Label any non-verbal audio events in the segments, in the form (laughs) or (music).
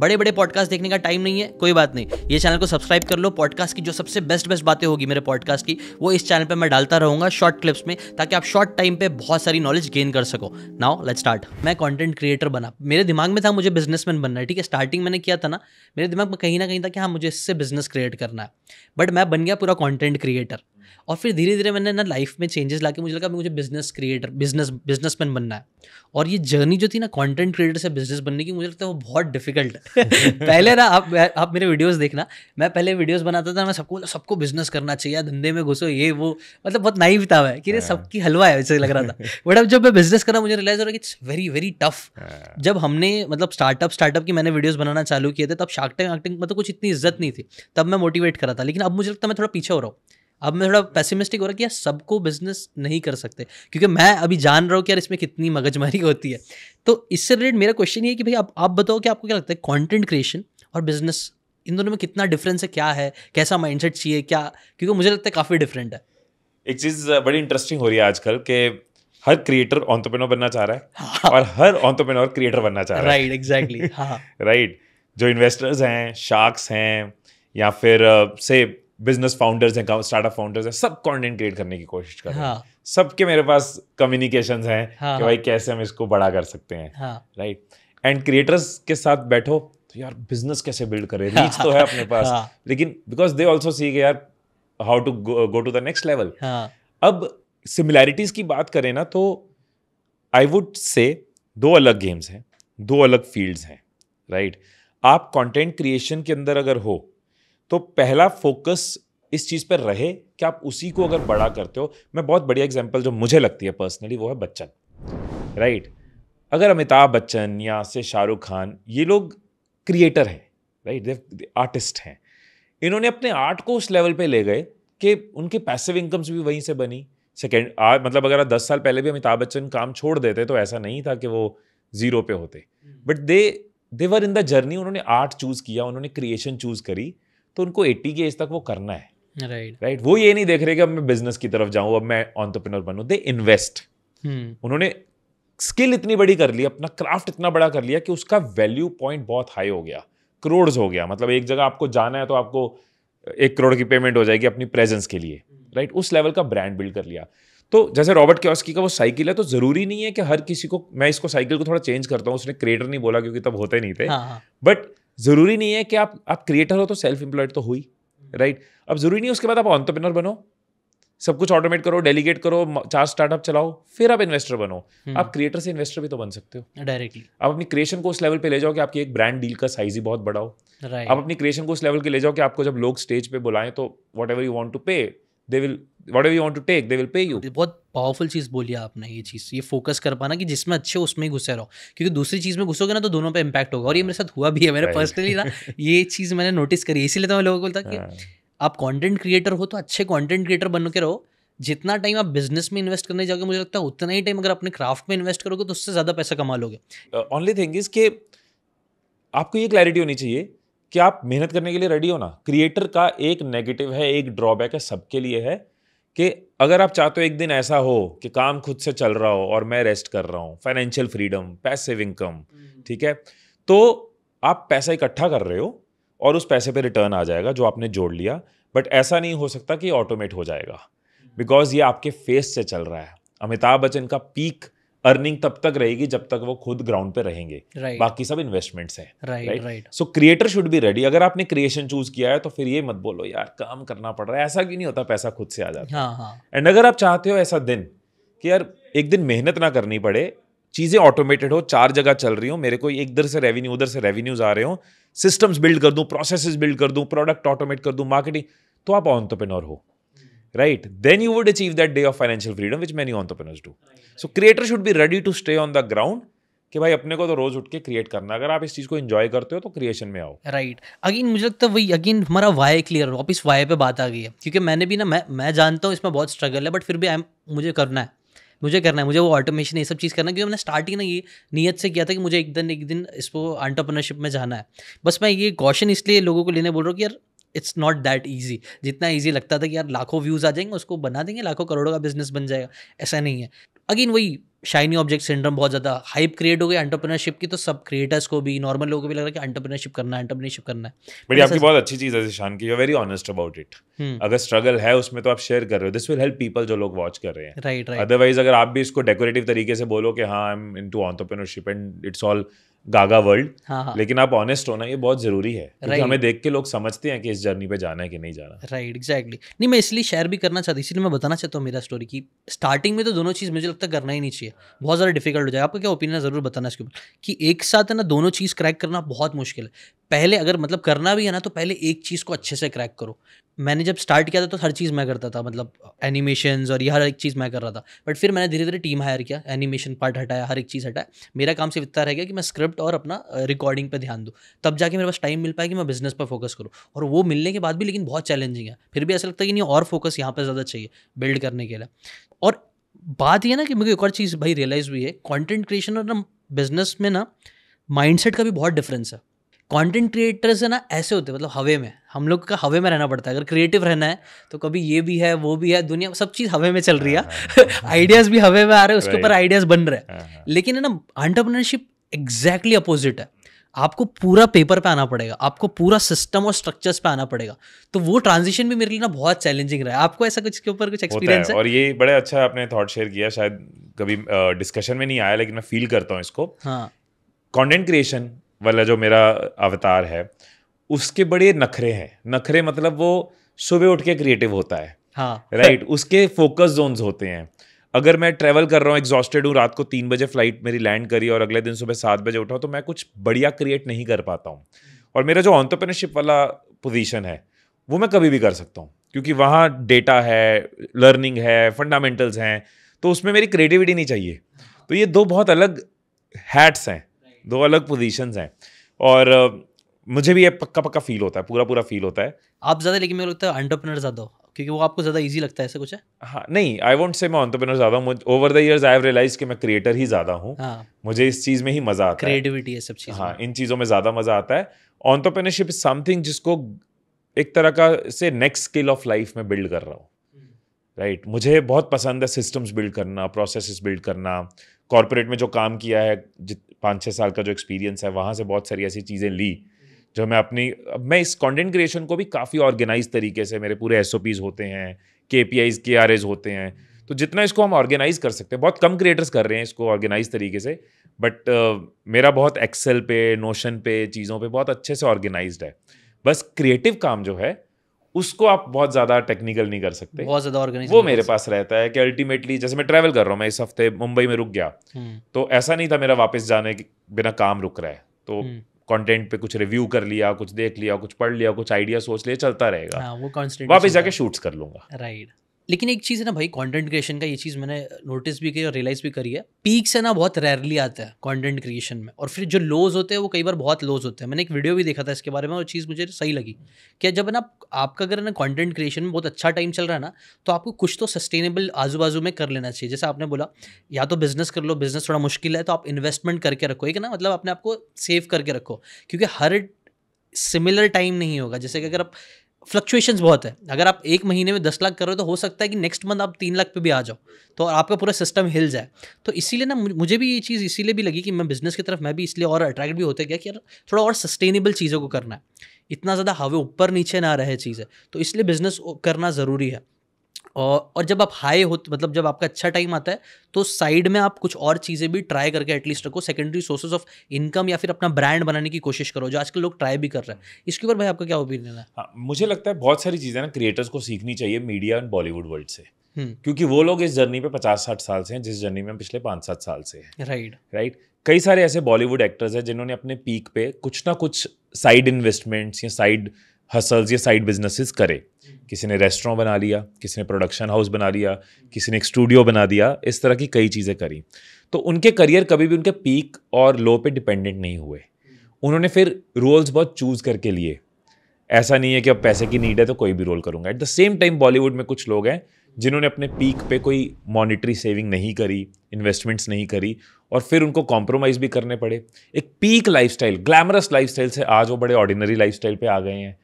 बड़े बड़े पॉडकास्ट देखने का टाइम नहीं है कोई बात नहीं ये चैनल को सब्सक्राइब कर लो पॉडकास्ट की जो सबसे बेस्ट बेस्ट बातें होगी मेरे पॉडकास्ट की वो इस चैनल पर मैं डालता रहूँगा शॉर्ट क्लिप्स में ताकि आप शॉर्ट टाइम पर बहुत सारी नॉलेज गेन कर सको नाउ लेट स्टार्ट मैं कॉन्टेंट क्रिएटर बना मेरे दिमाग में था मुझे बिजनेसमैन बनना है ठीक है स्टार्टिंग मैंने किया था ना मेरे दिमाग में कहीं ना कहीं था कि हाँ मुझे इससे बिजनेस क्रिएट करना है बट मैं बन गया पूरा कॉन्टेंट क्रिएटर और फिर धीरे धीरे मैंने ना लाइफ में चेंजेस ला के मुझे लगा मुझे business creator business businessman बनना है और ये जर्नी जो थी ना कॉन्टेंट क्रिएटर से बिजनेस बनने की मुझे लगता है वो बहुत डिफिकल्ट है (laughs) पहले ना आप आप मेरे वीडियोस देखना मैं पहले वीडियोस बनाता था मैं सबको सबको बिजनेस करना चाहिए धंधे में घुसो ये वो मतलब बहुत नाइव था मैं कि हाँ। सबकी हलवा है ऐसे लग रहा था बट (laughs) अब जब मैं बिजनेस करा मुझे रियलाइज हो रहा है इट्स वेरी वेरी टफ जब हमने मतलब स्टार्टअप स्टार्टअप की मैंने वीडियोज़ बनाना चालू किए थे तब शार्क टैंक मतलब कुछ इतनी इज्जत नहीं थी तब मैं मोटिवेट करा था लेकिन अब मुझे लगता है मैं थोड़ा पीछे हो रहा हूँ अब मैं थोड़ा पैसिमिस्टिक हो रहा कि यार सबको बिजनेस नहीं कर सकते क्योंकि मैं अभी जान रहा हूँ कि यार इसमें कितनी मगजमारी होती है तो इससे रिलेटेड मेरा क्वेश्चन ये है कि भाई आप आप बताओ कि आपको क्या लगता है कॉन्टेंट क्रिएशन और बिजनेस इन दोनों में कितना डिफरेंस है क्या है कैसा माइंडसेट चाहिए क्या क्योंकि मुझे लगता है काफ़ी डिफरेंट है एक चीज़ बड़ी इंटरेस्टिंग हो रही है आजकल के हर क्रिएटर ऑन्टरप्रेनोर बनना चाह रहा है हाँ. और हर ऑन्टरप्रेनोर क्रिएटर बनना चाह रहा है राइट एग्जैक्टली राइट जो इन्वेस्टर्स हैं शार्क्स हैं या फिर से बिजनेस फाउंडर्स हैं स्टार्टअप फाउंडर्स हैं सब कंटेंट क्रिएट करने की कोशिश कर रहे हैं हाँ. सबके मेरे पास कम्युनिकेशंस हैं हाँ. कि हाँ। भाई कैसे हम इसको बड़ा कर सकते हैं राइट एंड क्रिएटर्स के साथ बैठो तो यार बिजनेस कैसे बिल्ड करें रीच तो है अपने पास हाँ. लेकिन बिकॉज दे ऑल्सो सी यार how to go to the next level अब सिमिलैरिटीज की बात करें ना तो आई वुड से दो अलग गेम्स हैं दो अलग फील्ड्स हैं राइट आप कंटेंट क्रिएशन के अंदर अगर हो तो पहला फोकस इस चीज़ पर रहे कि आप उसी को अगर बड़ा करते हो मैं बहुत बढ़िया एग्जाम्पल जो मुझे लगती है पर्सनली वो है बच्चन राइट right? अगर अमिताभ बच्चन या से शाहरुख खान ये लोग क्रिएटर हैं राइट आर्टिस्ट हैं इन्होंने अपने आर्ट को उस लेवल पे ले गए कि उनके पैसिव इनकम्स भी वहीं से बनी सेकेंड आज मतलब अगर आप दस साल पहले भी अमिताभ बच्चन काम छोड़ देते तो ऐसा नहीं था कि वो ज़ीरो पे होते but they they were in the journey उन्होंने आर्ट चूज़ किया उन्होंने क्रिएशन चूज़ करी तो उनको एट्टी के एज तक वो करना है राइट right. Right right? वो ये नहीं देख रहे कि अब मैं बिजनेस की तरफ जाऊं अब मैं ऑन्टरप्रिनर बनू दे इन्वेस्ट उन्होंने स्किल इतनी बड़ी कर ली अपना क्राफ्ट इतना बड़ा कर लिया कि उसका वैल्यू पॉइंट बहुत हाई हो गया करोड़ हो गया मतलब एक जगह आपको जाना है तो आपको एक करोड़ की पेमेंट हो जाएगी अपनी प्रेजेंस के लिए राइट right? उस लेवल का ब्रांड बिल्ड कर लिया तो जैसे रॉबर्ट क्योस्की का वो साइकिल है तो जरूरी नहीं है कि हर किसी को मैं इसको साइकिल को थोड़ा चेंज करता हूँ उसने क्रिएटर नहीं बोला क्योंकि तब होते नहीं थे बट हाँ।, हाँ। ज़रूरी नहीं है कि आप आप क्रिएटर हो तो सेल्फ एम्प्लॉयड तो हो ही राइट अब ज़रूरी नहीं उसके बाद आप ऑन्टरप्रेनर बनो सब कुछ ऑटोमेट करो डेलीगेट करो चार स्टार्टअप चलाओ फिर आप इन्वेस्टर बनो हम्म। आप क्रिएटर से इन्वेस्टर भी तो बन सकते हो डायरेक्टली आप अपनी क्रिएशन को उस लेवल पे ले जाओ कि आपकी एक ब्रांड डील का साइज ही बहुत बड़ा हो आप अपनी क्रिएशन को उस लेवल के ले जाओ कि आपको जब लोग स्टेज पे बुलाएं तो whatever you want to pay बहुत पावरफुल चीज़ बोली आपने ये चीज़ ये फोकस कर पाना कि जिसमें अच्छे उसमें ही घुसे रहो क्योंकि दूसरी चीज़ में घुसोगे ना तो दोनों पे इम्पैक्ट होगा और ये मेरे साथ हुआ भी है मैंने पर्सनली ना ये चीज़ मैंने नोटिस करी इसीलिए तो मैं लोगों को बोलता कि हाँ। आप कंटेंट क्रिएटर हो तो अच्छे कंटेंट क्रिएटर बन के रहो जितना टाइम आप बिजनेस में इन्वेस्ट करने जाओगे मुझे लगता है उतना ही टाइम अगर अपने क्राफ्ट में इन्वेस्ट करोगे तो उससे ज़्यादा पैसा कमा लोगे ओनली थिंग इज के आपको ये क्लैरिटी होनी चाहिए क्या आप मेहनत करने के लिए रेडी हो ना क्रिएटर का एक नेगेटिव है एक ड्रॉबैक है सबके लिए है कि अगर आप चाहते हो एक दिन ऐसा हो कि काम खुद से चल रहा हो और मैं रेस्ट कर रहा हूँ फाइनेंशियल फ्रीडम पैसिव इनकम ठीक है तो आप पैसा इकट्ठा कर रहे हो और उस पैसे पे रिटर्न आ जाएगा जो आपने जोड़ लिया बट ऐसा नहीं हो सकता कि ऑटोमेट हो जाएगा बिकॉज हम्म। ये आपके फेस से चल रहा है अमिताभ बच्चन का पीक अर्निंग तब तक रहेगी जब तक वो खुद ग्राउंड पे रहेंगे right. बाकी सब इन्वेस्टमेंट्स है right right so creator should be ready अगर आपने क्रिएशन चूज किया है तो फिर ये मत बोलो यार काम करना पड़ रहा है ऐसा क्यों नहीं होता पैसा खुद से आ जाता हाँ, हाँ. एंड अगर आप चाहते हो ऐसा दिन कि यार एक दिन मेहनत ना करनी पड़े चीज़ें ऑटोमेटेड हो चार जगह चल रही हो मेरे को एक से रेवेन्यू उधर से रेवेन्यूज आ रहे हो सिस्टम्स बिल्ड कर दूं प्रोसेस बिल्ड कर दूं प्रोडक्ट ऑटोमेट कर दूं मार्केटिंग तो आप ऑन्टरप्रेनोर हो right then you would achieve that day of financial freedom which many entrepreneurs do so creator should be ready to stay on the ground कि भाई अपने को तो रोज उठ के क्रिएट करना अगर आप इस चीज को एंजॉय करते हो तो क्रिएशन में आओ राइट right. अगेन मुझे लगता है वही अगेन हमारा वाई क्लियर वापस वाई पे बात आ गई है क्योंकि मैंने भी ना मैं मैं जानता हूँ इसमें बहुत स्ट्रगल है बट फिर भी आई मुझे करना है मुझे करना है मुझे वो ऑटोमेशन ये सब चीज़ करना है क्योंकि मैंने स्टार्टिंग ना ये नीयत से किया था कि मुझे एक दिन एक दिन इसको एंटरप्रनरशिप में जाना है बस मैं ये कॉशन इसलिए लोगों को लेने बोल रहा हूँ कि यार इट्स नॉट दैट ईजी जितना ईजी लगता था कि यार लाखों व्यूज़ आ जाएंगे उसको बना देंगे लाखों करोड़ों का बिजनेस बन जाएगा ऐसा नहीं है अगेन वही शाइनी ऑब्जेक्ट सिंड्रम बहुत ज़्यादा हाइप क्रिएट हो गई एंटरप्रेनरशिप की तो सब क्रिएटर्स को भी नॉर्मल लोगों को भी लग रहा है कि एंटरप्रेनरशिप करना है एंटरप्रेनरशिप करना है बट आपकी बहुत अच्छी चीज़ है शान की you very honest about it अगर स्ट्रगल है उसमें तो आप शेयर कर रहे हो दिस विल हेल्प पीपल जो लोग वॉच कर रहे हैं राइट राइट अदरवाइज अगर आप भी इसको डेकोरेटिव तरीके से बोलो कि हाँ I am into entrepreneurship and it's all gaga world हाँ हाँ. लेकिन आप ऑनेस्ट होना ये बहुत जरूरी है क्योंकि हमें देख के लोग समझते हैं कि इस जर्नी पे जाना है कि नहीं जाना राइट एग्जैक्टली exactly. नहीं मैं इसलिए शेयर भी करना चाहती इसलिए मैं बताना चाहता हूँ मेरा स्टोरी की स्टार्टिंग में तो दोनों चीज़ मुझे लगता है करना ही नहीं चाहिए बहुत ज़्यादा डिफिकल्ट हो जाए आपका क्या ओपिनियन ज़रूर बताना इसके ऊपर कि एक साथ है ना दोनों चीज़ क्रैक करना बहुत मुश्किल है पहले अगर मतलब करना भी है ना तो पहले एक चीज़ को अच्छे से क्रैक करो मैंने जब स्टार्ट किया था तो हर चीज़ मैं करता था मतलब एनिमेशन और ये हर एक चीज़ मैं कर रहा था बट फिर मैंने धीरे धीरे टीम हायर किया एनिमेशन पार्ट हटाया हर एक चीज़ हटाया मेरा काम सिर्फ इतना रह गया कि मैं स्क्रिप्ट और अपना रिकॉर्डिंग पर ध्यान दूँ तब जाके मेरे पास टाइम मिल पाया कि मैं बिजनेस पर फोकस करूँ और वो मिलने के बाद भी लेकिन बहुत चैलेंजिंग है फिर भी ऐसा लगता है कि नहीं और फोकस यहाँ पर ज़्यादा चाहिए बिल्ड करने के लिए और बात यह ना कि मुझे एक और चीज़ भाई रियलाइज़ हुई है कॉन्टेंट क्रिएशन और ना बिजनेस में ना माइंडसेट का भी बहुत डिफरेंस है कंटेंट क्रिएटर्स है ना ऐसे होते हैं मतलब हवे में हम लोग का हवे में रहना पड़ता है अगर क्रिएटिव रहना है तो कभी ये भी है वो भी है दुनिया सब चीज़ हवे में चल रही है आइडियाज़ हाँ, हाँ, हाँ। भी हवे में आ रहे हैं उसके ऊपर आइडियाज़ बन रहे हैं लेकिन है ना एंटरप्रेनरशिप एग्जैक्टली अपोजिट है आपको पूरा पेपर पे आना पड़ेगा आपको पूरा सिस्टम और स्ट्रक्चर्स पे आना पड़ेगा तो वो ट्रांजिशन भी मेरे लिए ना बहुत चैलेंजिंग रहा है आपको ऐसा कुछ के ऊपर कुछ एक्सपीरियंस है, है और ये बड़े अच्छा आपने थॉट शेयर किया शायद कभी डिस्कशन uh, में नहीं आया लेकिन मैं फील करता हूँ इसको हाँ कॉन्टेंट क्रिएशन वाला जो मेरा अवतार है उसके बड़े नखरे हैं नखरे मतलब वो सुबह उठ के क्रिएटिव होता है हाँ राइट right? उसके फोकस जोन्स होते हैं अगर मैं ट्रैवल कर रहा हूँ एग्जॉस्टेड हूँ रात को तीन बजे फ्लाइट मेरी लैंड करी और अगले दिन सुबह सात बजे उठाऊँ तो मैं कुछ बढ़िया क्रिएट नहीं कर पाता हूँ और मेरा जो ऑन्टरप्रेनरशिप वाला पोजिशन है वो मैं कभी भी कर सकता हूँ क्योंकि वहाँ डेटा है लर्निंग है फंडामेंटल्स हैं तो उसमें मेरी क्रिएटिविटी नहीं चाहिए तो ये दो बहुत अलग हैट्स हैं दो अलग पोजीशंस हैं और मुझे भी ये पक्का पक्का फील होता है पूरा पूरा फील होता है आप ज़्यादा लेकिन मेरे लगता है अंटरप्रनर ज़्यादा हो क्योंकि वो आपको ज़्यादा ईजी लगता है ऐसा कुछ है हाँ नहीं आई वॉन्ट से मैं ऑन्टरप्रनर ज़्यादा हूँ over the years I have realise कि मैं क्रिएटर ही ज़्यादा हूँ हाँ। मुझे इस चीज़ में ही मज़ा आता है क्रिएटिविटी है सब चीज़ हाँ इन चीज़ों में ज़्यादा मज़ा आता है ऑन्टरप्रनरशिप इज समथिंग जिसको एक तरह का से नेक्स्ट स्किल ऑफ लाइफ में बिल्ड कर रहा हूँ राइट right. मुझे बहुत पसंद है सिस्टम्स बिल्ड करना प्रोसेस बिल्ड करना कॉरपोरेट में जो काम किया है जित पाँच छः साल का जो एक्सपीरियंस है वहाँ से बहुत सारी ऐसी चीज़ें ली जो मैं अपनी मैं इस कंटेंट क्रिएशन को भी काफ़ी ऑर्गेनाइज तरीके से मेरे पूरे एस होते हैं के पी आईज के आर होते हैं तो जितना इसको हम ऑर्गेनाइज कर सकते हैं बहुत कम क्रिएटर्स कर रहे हैं इसको ऑर्गेनाइज तरीके से बट uh, मेरा बहुत एक्सेल पे नोशन पे चीज़ों पे बहुत अच्छे से ऑर्गेनाइज्ड है बस क्रिएटिव काम जो है उसको आप बहुत ज़्यादा टेक्निकल नहीं कर सकते बहुत ज़्यादा ऑर्गेनाइज वो मेरे पास रहता है कि अल्टीमेटली जैसे मैं ट्रैवल कर रहा हूँ मैं इस हफ्ते मुंबई में रुक गया हम्म। तो ऐसा नहीं था मेरा वापस जाने के बिना काम रुक रहा है तो कंटेंट हम्म। पे कुछ रिव्यू कर लिया कुछ देख लिया कुछ पढ़ लिया कुछ आइडिया सोच लिया चलता रहेगा हाँ, वो वापस जाके शूट्स कर लूंगा राइट लेकिन एक चीज़ है ना भाई कंटेंट क्रिएशन का ये चीज़ मैंने नोटिस भी की और रियलाइज़ भी करी है पीक्स है ना बहुत रेयरली आता है कंटेंट क्रिएशन में और फिर जो लोज होते हैं वो कई बार बहुत लोज होते हैं मैंने एक वीडियो भी देखा था इसके बारे में और चीज़ मुझे सही लगी क्या जब है ना आपका अगर ना कॉन्टेंट क्रिएशन में बहुत अच्छा टाइम चल रहा है ना तो आपको कुछ तो सस्टेनेबल आजू बाजू में कर लेना चाहिए जैसे आपने बोला या तो बिज़नेस कर लो बिज़नेस थोड़ा मुश्किल है तो आप इन्वेस्टमेंट करके रखो एक ना मतलब अपने आपको सेव करके रखो क्योंकि हर सिमिलर टाइम नहीं होगा जैसे कि अगर आप फ्लक्चुएशन बहुत है अगर आप एक महीने में दस लाख कर रहे हो तो हो सकता है कि नेक्स्ट मंथ आप तीन लाख पे भी आ जाओ तो आपका पूरा सिस्टम हिल जाए तो इसीलिए ना मुझे भी ये चीज़ इसीलिए भी लगी कि मैं बिजनेस की तरफ मैं भी इसलिए और अट्रैक्ट भी होते गया कि यार थोड़ा और सस्टेनेबल चीज़ों को करना है इतना ज़्यादा हवे ऊपर नीचे ना रहे चीज़ें तो इसलिए बिज़नेस करना ज़रूरी है और और जब आप हाई हो मतलब जब आपका अच्छा टाइम आता है तो साइड में आप कुछ और चीज़ें भी ट्राई करके एटलीस्ट रखो सेकेंडरी सोर्सेज ऑफ इनकम या फिर अपना ब्रांड बनाने की कोशिश करो जो आजकल लोग ट्राई भी कर रहे हैं इसके ऊपर भाई आपका क्या ओपिनियन है हाँ, मुझे लगता है बहुत सारी चीज़ें ना क्रिएटर्स को सीखनी चाहिए मीडिया एंड बॉलीवुड वर्ल्ड से हम्म। क्योंकि वो लोग इस जर्नी पे पचास साठ साल से हैं जिस जर्नी में पिछले पाँच सात साल से हैं राइट राइट कई सारे ऐसे बॉलीवुड एक्टर्स हैं जिन्होंने अपने पीक पे कुछ ना कुछ साइड इन्वेस्टमेंट्स या साइड हसल्स या साइड बिजनेसेस करे किसी ने रेस्टोरेंट बना लिया किसी ने प्रोडक्शन हाउस बना लिया किसी ने एक स्टूडियो बना दिया इस तरह की कई चीज़ें करी तो उनके करियर कभी भी उनके पीक और लो पे डिपेंडेंट नहीं हुए उन्होंने फिर रोल्स बहुत चूज़ करके लिए ऐसा नहीं है कि अब पैसे की नीड है तो कोई भी रोल करूँगा at the same time Bollywood में कुछ लोग हैं जिन्होंने अपने पीक पे कोई मॉनिटरी सेविंग नहीं करी इन्वेस्टमेंट्स नहीं करी और फिर उनको कॉम्प्रोमाइज़ भी करने पड़े एक पीक लाइफस्टाइल ग्लैमरस लाइफस्टाइल से आज वो बड़े ऑर्डिनरी लाइफस्टाइल पे आ गए हैं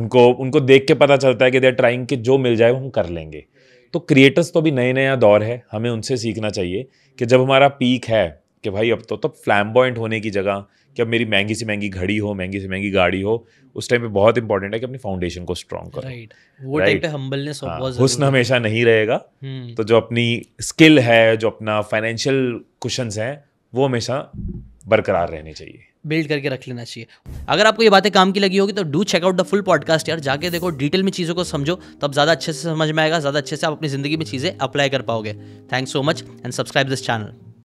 उनको उनको देख के पता चलता है कि दे आर ट्राइंग कि जो मिल जाए हम कर लेंगे तो क्रिएटर्स तो भी नए नया दौर है हमें उनसे सीखना चाहिए कि जब हमारा पीक है कि भाई अब तो तब तो पॉइंट होने की जगह कि अब मेरी महंगी से महंगी घड़ी हो महंगी से महंगी गाड़ी हो उस टाइम पे बहुत इंपॉर्टेंट है कि अपनी फाउंडेशन को स्ट्रॉन्ग करो राइट वो टाइप पे हम्बलनेस हाँ, हुस्न हमेशा नहीं रहेगा हम्म। तो जो अपनी स्किल है जो अपना फाइनेंशियल क्वेश्चन है वो हमेशा बरकरार रहने चाहिए बिल्ड करके रख लेना चाहिए अगर आपको ये बातें काम की लगी होगी तो do check out the full podcast यार जाके देखो डिटेल में चीज़ों को समझो तब ज़्यादा अच्छे से समझ में आएगा ज़्यादा अच्छे से आप अपनी ज़िंदगी में चीज़ें अप्लाई कर पाओगे thanks so much and subscribe this channel